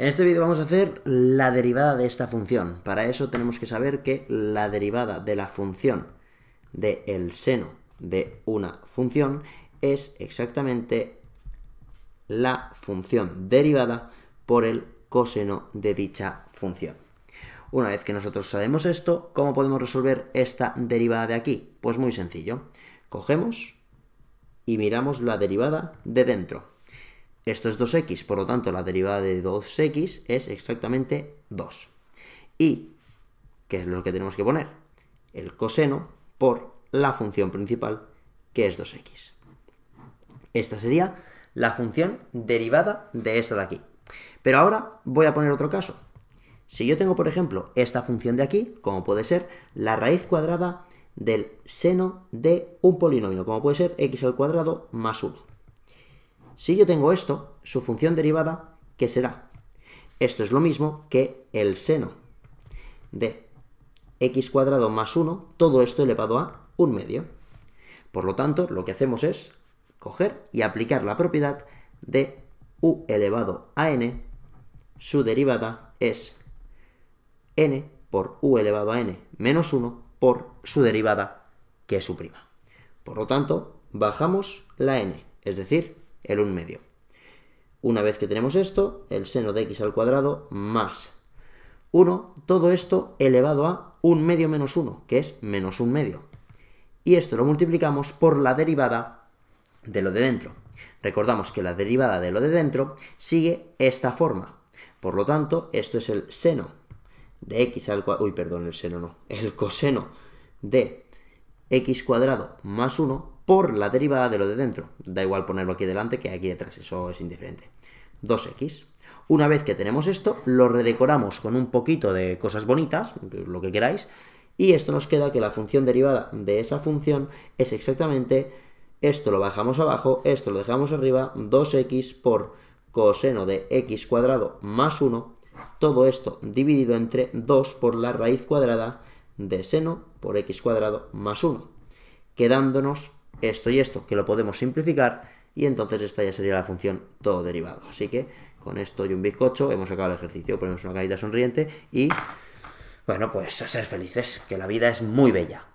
En este vídeo vamos a hacer la derivada de esta función. Para eso tenemos que saber que la derivada de la función del seno de una función es exactamente la función derivada por el coseno de dicha función. Una vez que nosotros sabemos esto, ¿cómo podemos resolver esta derivada de aquí? Pues muy sencillo. Cogemos y miramos la derivada de dentro. Esto es 2x, por lo tanto la derivada de 2x es exactamente 2. Y, ¿qué es lo que tenemos que poner? El coseno por la función principal, que es 2x. Esta sería la función derivada de esta de aquí. Pero ahora voy a poner otro caso. Si yo tengo, por ejemplo, esta función de aquí, como puede ser la raíz cuadrada del seno de un polinomio, como puede ser x al cuadrado más 1. Si yo tengo esto, su función derivada, ¿qué será? Esto es lo mismo que el seno de x cuadrado más 1, todo esto elevado a un medio. Por lo tanto, lo que hacemos es coger y aplicar la propiedad de u elevado a n, su derivada es n por u elevado a n menos 1 por su derivada, que es su prima. Por lo tanto, bajamos la n, es decir, el 1 medio. Una vez que tenemos esto, el seno de x al cuadrado más 1, todo esto elevado a 1 medio menos 1, que es menos 1 medio. Y esto lo multiplicamos por la derivada de lo de dentro. Recordamos que la derivada de lo de dentro sigue esta forma. Por lo tanto, esto es el seno de x al cuadrado, uy, perdón, el seno no, el coseno de x cuadrado más 1 por la derivada de lo de dentro. Da igual ponerlo aquí delante que aquí detrás, eso es indiferente. 2x. Una vez que tenemos esto, lo redecoramos con un poquito de cosas bonitas, lo que queráis, y esto nos queda que la función derivada de esa función es exactamente esto lo bajamos abajo, esto lo dejamos arriba, 2x por coseno de x cuadrado más 1, todo esto dividido entre 2 por la raíz cuadrada de seno por x cuadrado más 1, quedándonos esto y esto, que lo podemos simplificar, y entonces esta ya sería la función todo derivado. Así que con esto y un bizcocho hemos acabado el ejercicio, ponemos una carita sonriente y, bueno, pues a ser felices, que la vida es muy bella.